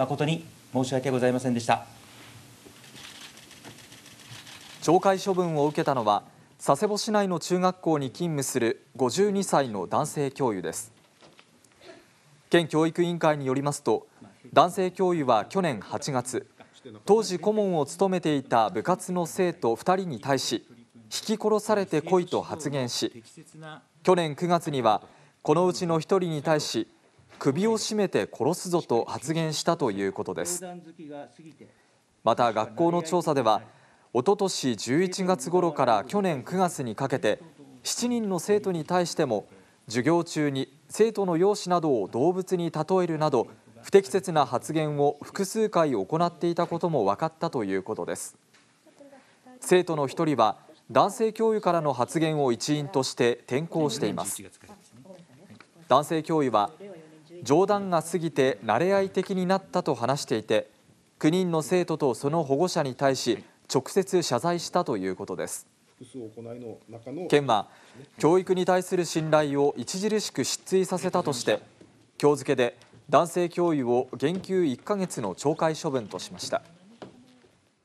誠に申し訳ございませんでした懲戒処分を受けたのは佐世保市内の中学校に勤務する52歳の男性教諭です県教育委員会によりますと男性教諭は去年8月当時顧問を務めていた部活の生徒2人に対し引き殺されてこいと発言し去年9月にはこのうちの1人に対し首を絞めて殺すぞと発言したということです。また学校の調査では、おととし11月頃から去年9月にかけて、7人の生徒に対しても授業中に生徒の容姿などを動物に例えるなど不適切な発言を複数回行っていたことも分かったということです。生徒の一人は男性教諭からの発言を一因として転校しています。男性教諭は冗談が過ぎて慣れ合い的になったと話していて9人の生徒とその保護者に対し直接謝罪したということです県は教育に対する信頼を著しく失墜させたとして今日付で男性教諭を減給1ヶ月の懲戒処分としました。